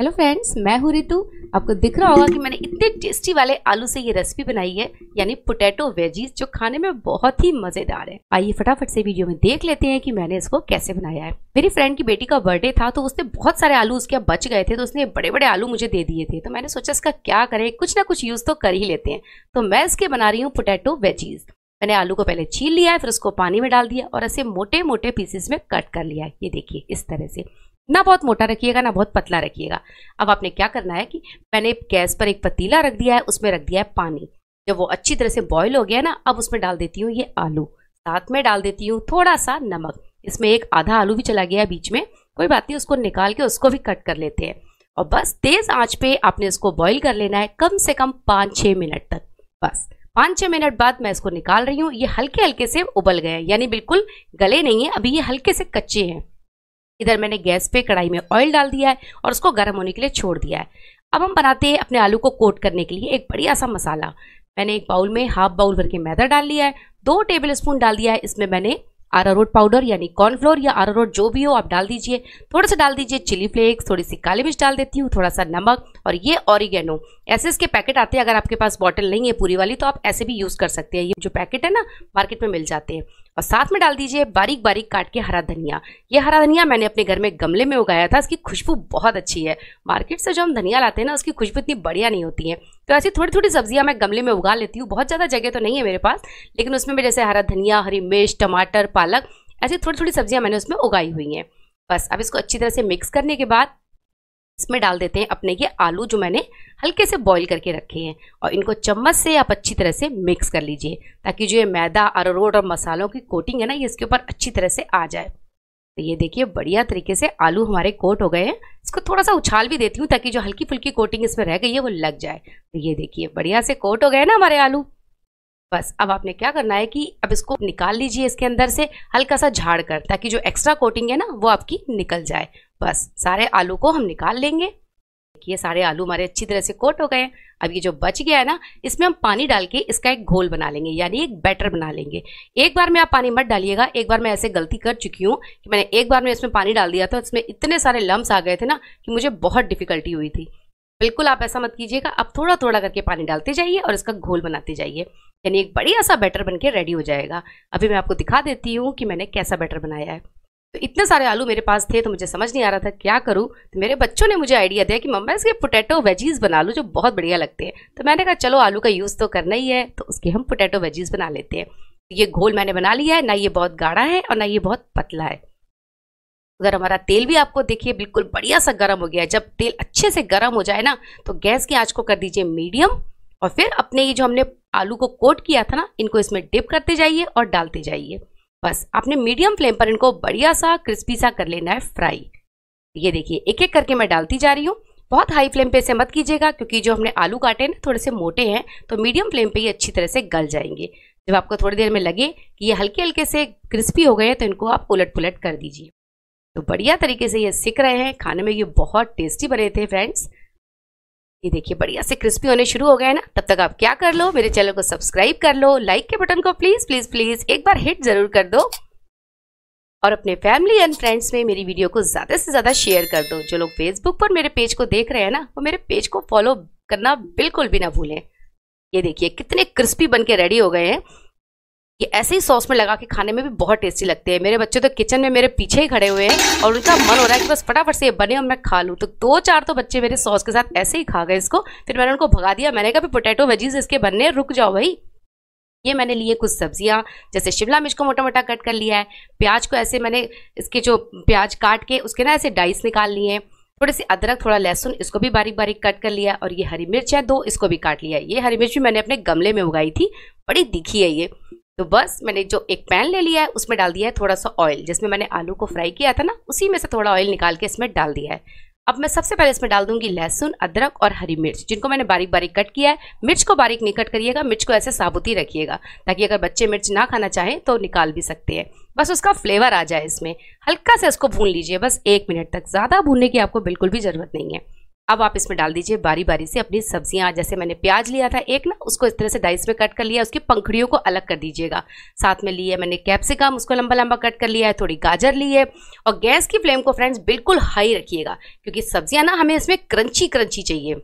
hello friends मैं हूँ रितु आपको दिख रहा होगा कि मैंने इतने टेस्टी वाले आलू से ये रेसिपी बनाई है यानी पोटैटो वेजीज जो खाने में बहुत ही मजेदार है आइए फटाफट से वीडियो में देख लेते हैं कि मैंने इसको कैसे बनाया है मेरी फ्रेंड की बेटी का बर्थडे था तो उसने बहुत सारे आलू उसके बच गए थे तो उसने बड़े बड़े आलू मुझे दे दिए थे तो मैंने सोचा इसका क्या करे कुछ ना कुछ यूज तो कर ही लेते हैं तो मैं इसके बना रही हूँ पोटैटो वेजीज मैंने आलू को पहले छील लिया है फिर उसको पानी में डाल दिया और ऐसे मोटे मोटे पीसेस में कट कर लिया है ये देखिए इस तरह से ना बहुत मोटा रखिएगा ना बहुत पतला रखिएगा अब आपने क्या करना है कि मैंने गैस पर एक पतीला रख दिया है उसमें रख दिया है पानी जब वो अच्छी तरह से बॉयल हो गया ना अब उसमें डाल देती हूँ ये आलू साथ में डाल देती हूँ थोड़ा सा नमक इसमें एक आधा आलू भी चला गया है बीच में कोई बात नहीं उसको निकाल के उसको भी कट कर लेते हैं और बस तेज आंच पे आपने इसको बॉईल कर लेना है कम से कम पाँच छः मिनट तक बस पाँच छः मिनट बाद मैं इसको निकाल रही हूँ ये हल्के हल्के से उबल गए हैं यानी बिल्कुल गले नहीं है अभी ये हल्के से कच्चे हैं इधर मैंने गैस पे कढ़ाई में ऑयल डाल दिया है और उसको गर्म होने के लिए छोड़ दिया है अब हम बनाते हैं अपने आलू को कोट करने के लिए एक बढ़िया सा मसाला मैंने एक बाउल में हाफ बाउल भर के मैदा डाल लिया है दो टेबल स्पून डाल दिया है इसमें मैंने आरारोट पाउडर यानी कॉर्नफ्लोर या आरारोट जो भी हो आप डाल दीजिए थोड़ा सा डाल दीजिए चिली फ्लेक्स थोड़ी सी काली मिर्च डाल देती हूँ थोड़ा सा नमक और ये ऑरिगेनो ऐसे इसके पैकेट आते हैं अगर आपके पास बॉटल नहीं है पूरी वाली तो आप ऐसे भी यूज़ कर सकते हैं ये जो पैकेट है ना मार्केट में मिल जाते हैं और साथ में डाल दीजिए बारीक बारीक काट के हरा धनिया ये हरा धनिया मैंने अपने घर में गमले में उगाया था इसकी खुशबू बहुत अच्छी है मार्केट से जो हम धनिया लाते हैं ना उसकी खुशबू इतनी बढ़िया नहीं होती है तो ऐसी थोड़ी थोड़ी सब्जियां मैं गमले में उगा लेती हूँ बहुत ज़्यादा जगह तो नहीं है मेरे पास लेकिन उसमें मैं जैसे हरा धनिया हरी मिर्च टमाटर पालक ऐसी थोड़ी थोड़ी सब्जियाँ मैंने उसमें उगाई हुई हैं बस अब इसको अच्छी तरह से मिक्स करने के बाद इसमें डाल देते हैं अपने ये आलू जो मैंने हल्के से बॉईल करके रखे हैं और इनको चम्मच से आप अच्छी तरह से मिक्स कर लीजिए ताकि जो ये मैदा अरारोट और मसालों की कोटिंग है ना ये इसके ऊपर अच्छी तरह से आ जाए तो ये देखिए बढ़िया तरीके से आलू हमारे कोट हो गए हैं इसको थोड़ा सा उछाल भी देती हूँ ताकि जो हल्की फुल्की कोटिंग इसमें रह गई है वो लग जाए तो ये देखिए बढ़िया से कोट हो गए ना हमारे आलू बस अब आपने क्या करना है कि अब इसको निकाल लीजिए इसके अंदर से हल्का सा झाड़ कर ताकि जो एक्स्ट्रा कोटिंग है ना वो आपकी निकल जाए बस सारे आलू को हम निकाल लेंगे ये सारे आलू हमारे अच्छी तरह से कोट हो गए हैं अब ये जो बच गया है ना इसमें हम पानी डाल के इसका एक घोल बना लेंगे यानी एक बैटर बना लेंगे एक बार में आप पानी मत डालिएगा एक बार मैं ऐसे गलती कर चुकी हूँ कि मैंने एक बार में इसमें पानी डाल दिया था तो इसमें इतने सारे लम्ब आ गए थे ना कि मुझे बहुत डिफिकल्टी हुई थी बिल्कुल आप ऐसा मत कीजिएगा आप थोड़ा थोड़ा करके पानी डालते जाइए और इसका घोल बनाते जाइए यानी एक बढ़िया सा बैटर बन रेडी हो जाएगा अभी मैं आपको दिखा देती हूँ कि मैंने कैसा बैटर बनाया है तो इतने सारे आलू मेरे पास थे तो मुझे समझ नहीं आ रहा था क्या करूँ तो मेरे बच्चों ने मुझे आइडिया दिया कि मम्मा इसके पोटैटो वेजीज बना लो जो बहुत बढ़िया लगते हैं तो मैंने कहा चलो आलू का यूज़ तो करना ही है तो उसके हम पोटैटो वेजीज बना लेते हैं तो ये घोल मैंने बना लिया है ना ये बहुत गाढ़ा है और ना ये बहुत पतला है उधर हमारा तेल भी आपको देखिए बिल्कुल बढ़िया सा गर्म हो गया जब तेल अच्छे से गर्म हो जाए ना तो गैस की आँच को कर दीजिए मीडियम और फिर अपने ये जो हमने आलू को कोट किया था ना इनको इसमें डिप करते जाइए और डालते जाइए बस आपने मीडियम फ्लेम पर इनको बढ़िया सा क्रिस्पी सा कर लेना है फ्राई ये देखिए एक एक करके मैं डालती जा रही हूँ बहुत हाई फ्लेम पे इसे मत कीजिएगा क्योंकि जो हमने आलू काटे ना थोड़े से मोटे हैं तो मीडियम फ्लेम पे ये अच्छी तरह से गल जाएंगे जब आपको थोड़ी देर में लगे कि ये हल्के हल्के से क्रिस्पी हो गए तो इनको आप उलट पुलट कर दीजिए तो बढ़िया तरीके से ये सिक रहे हैं खाने में ये बहुत टेस्टी बने थे फ्रेंड्स ये देखिए बढ़िया से क्रिस्पी होने शुरू हो गए ना तब तक आप क्या कर लो मेरे चैनल को सब्सक्राइब कर लो लाइक के बटन को प्लीज प्लीज प्लीज एक बार हिट जरूर कर दो और अपने फैमिली एंड फ्रेंड्स में मेरी वीडियो को ज़्यादा से ज़्यादा शेयर कर दो जो लोग फेसबुक पर मेरे पेज को देख रहे हैं ना वो मेरे पेज को फॉलो करना बिल्कुल भी ना भूलें ये देखिए कितने क्रिस्पी बन के रेडी हो गए हैं ये ऐसे ही सॉस में लगा के खाने में भी बहुत टेस्टी लगते हैं मेरे बच्चे तो किचन में मेरे पीछे ही खड़े हुए हैं और उनका मन हो रहा है कि बस फटाफट से ये बने और मैं खा लूँ तो दो चार तो बच्चे मेरे सॉस के साथ ऐसे ही खा गए इसको फिर मैंने उनको भगा दिया मैंने कहा भी पोटैटो वेजीज इसके बनने रुक जाओ भाई ये मैंने लिए कुछ सब्जियाँ जैसे शिमला मिर्च को मोटा मोटा कट कर लिया है प्याज को ऐसे मैंने इसके जो प्याज काट के उसके ना ऐसे डाइस निकाल लिए हैं थोड़े से अदरक थोड़ा लहसुन इसको भी बारीक बारीक कट कर लिया और ये हरी मिर्च है दो इसको भी काट लिया ये हरी मिर्च भी मैंने अपने गमले में उगाई थी बड़ी दिखी है ये तो बस मैंने जो एक पैन ले लिया है उसमें डाल दिया है थोड़ा सा ऑयल जिसमें मैंने आलू को फ्राई किया था ना उसी में से थोड़ा ऑयल निकाल के इसमें डाल दिया है अब मैं सबसे पहले इसमें डाल दूंगी लहसुन अदरक और हरी मिर्च जिनको मैंने बारीक बारीक कट किया है मिर्च को बारीक नहीं कट करिएगा मिर्च को ऐसे साबुती रखिएगा ताकि अगर बच्चे मिर्च ना खाना चाहें तो निकाल भी सकते हैं बस उसका फ्लेवर आ जाए इसमें हल्का से इसको भून लीजिए बस एक मिनट तक ज़्यादा भूनने की आपको बिल्कुल भी ज़रूरत नहीं है अब आप इसमें डाल दीजिए बारी बारी से अपनी सब्जियां जैसे मैंने प्याज लिया था एक ना उसको इस तरह से डाइस में कट कर लिया उसकी पंखड़ियों को अलग कर दीजिएगा साथ में है मैंने कैप्सिकम उसको लंबा लंबा कट कर लिया है थोड़ी गाजर ली है और गैस की फ्लेम को फ्रेंड्स बिल्कुल हाई रखिएगा क्योंकि सब्जियां ना हमें इसमें क्रंची क्रंची चाहिए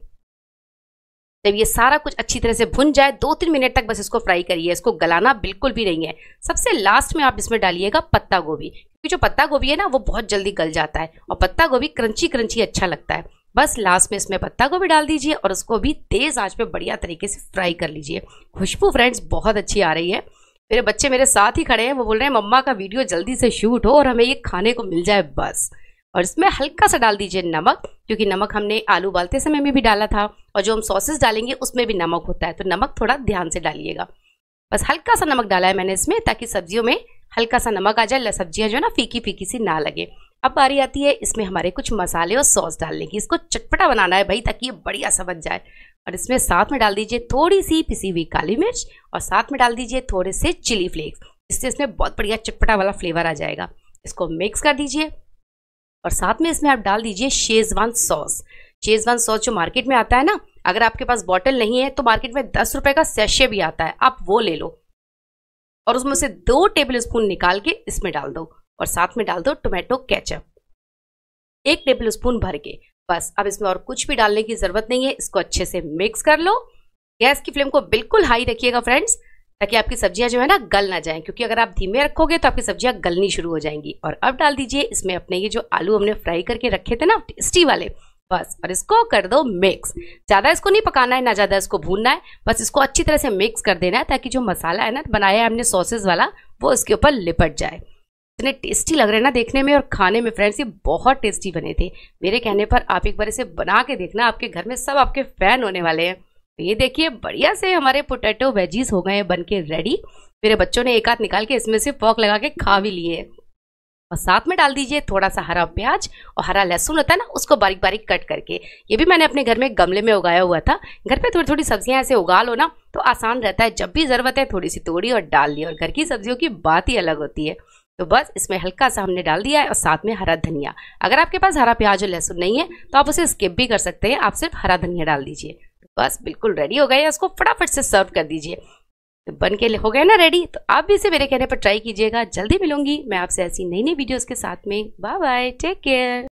जब ये सारा कुछ अच्छी तरह से भुन जाए दो तीन मिनट तक बस इसको फ्राई करिए इसको गलाना बिल्कुल भी नहीं है सबसे लास्ट में आप इसमें डालिएगा पत्ता गोभी क्योंकि जो पत्ता गोभी है ना वो बहुत जल्दी गल जाता है और पत्ता गोभी क्रंची क्रंची अच्छा लगता है बस लास्ट में इसमें पत्ता गोभी डाल दीजिए और उसको भी तेज़ आंच पे बढ़िया तरीके से फ्राई कर लीजिए खुशबू फ्रेंड्स बहुत अच्छी आ रही है मेरे बच्चे मेरे साथ ही खड़े हैं वो बोल रहे हैं मम्मा का वीडियो जल्दी से शूट हो और हमें ये खाने को मिल जाए बस और इसमें हल्का सा डाल दीजिए नमक क्योंकि नमक हमने आलू उबालते समय में भी डाला था और जो हम सॉसेस डालेंगे उसमें भी नमक होता है तो नमक थोड़ा ध्यान से डालिएगा बस हल्का सा नमक डाला है मैंने इसमें ताकि सब्जियों में हल्का सा नमक आ जाए सब्जियाँ जो है ना फीकी फीकी सी ना लगे अब बारी आती है इसमें हमारे कुछ मसाले और सॉस डालने की इसको चटपटा बनाना है भाई ताकि ये बढ़िया सा बन जाए और इसमें साथ में डाल दीजिए थोड़ी सी पिसी हुई काली मिर्च और साथ में डाल दीजिए थोड़े से चिली फ्लेक्स इससे इसमें बहुत बढ़िया चटपटा वाला फ्लेवर आ जाएगा इसको मिक्स कर दीजिए और साथ में इसमें आप डाल दीजिए शेजवान सॉस शेजवान सॉस जो मार्केट में आता है ना अगर आपके पास बॉटल नहीं है तो मार्केट में दस रुपये का सेशे भी आता है आप वो ले लो और उसमें से दो टेबल स्पून निकाल के इसमें डाल दो और साथ में डाल दो टोमेटो केचप एक टेबल स्पून भर के बस अब इसमें और कुछ भी डालने की ज़रूरत नहीं है इसको अच्छे से मिक्स कर लो गैस की फ्लेम को बिल्कुल हाई रखिएगा फ्रेंड्स ताकि आपकी सब्जियां जो है ना गल ना जाएं क्योंकि अगर आप धीमे रखोगे तो आपकी सब्जियां गलनी शुरू हो जाएंगी और अब डाल दीजिए इसमें अपने ये जो आलू हमने फ्राई करके रखे थे ना टेस्टी वाले बस और इसको कर दो मिक्स ज़्यादा इसको नहीं पकाना है ना ज़्यादा इसको भूनना है बस इसको अच्छी तरह से मिक्स कर देना है ताकि जो मसाला है ना बनाया है हमने सॉसेज वाला वो इसके ऊपर लिपट जाए इतने टेस्टी लग रहे हैं ना देखने में और खाने में फ्रेंड्स ये बहुत टेस्टी बने थे मेरे कहने पर आप एक बार इसे बना के देखना आपके घर में सब आपके फैन होने वाले हैं तो ये देखिए बढ़िया से हमारे पोटैटो वेजीज हो गए हैं बन के रेडी मेरे बच्चों ने एक हाथ निकाल के इसमें से पॉक लगा के खा भी लिए और साथ में डाल दीजिए थोड़ा सा हरा प्याज और हरा लहसुन होता है ना उसको बारीक बारीक कट करके ये भी मैंने अपने घर में गमले में उगाया हुआ था घर पे थोड़ी थोड़ी सब्जियां ऐसे उगा लो ना तो आसान रहता है जब भी ज़रूरत है थोड़ी सी तोड़ी और डाल ली और घर की सब्जियों की बात ही अलग होती है तो बस इसमें हल्का सा हमने डाल दिया है और साथ में हरा धनिया अगर आपके पास हरा प्याज और लहसुन नहीं है तो आप उसे स्किप भी कर सकते हैं आप सिर्फ हरा धनिया डाल दीजिए बस बिल्कुल रेडी हो है उसको फटाफट से सर्व कर दीजिए तो बन के हो गए ना रेडी तो आप भी इसे मेरे कहने पर ट्राई कीजिएगा जल्दी मिलूंगी मैं आपसे ऐसी नई नई वीडियोज़ के साथ में बाय बाय टेक केयर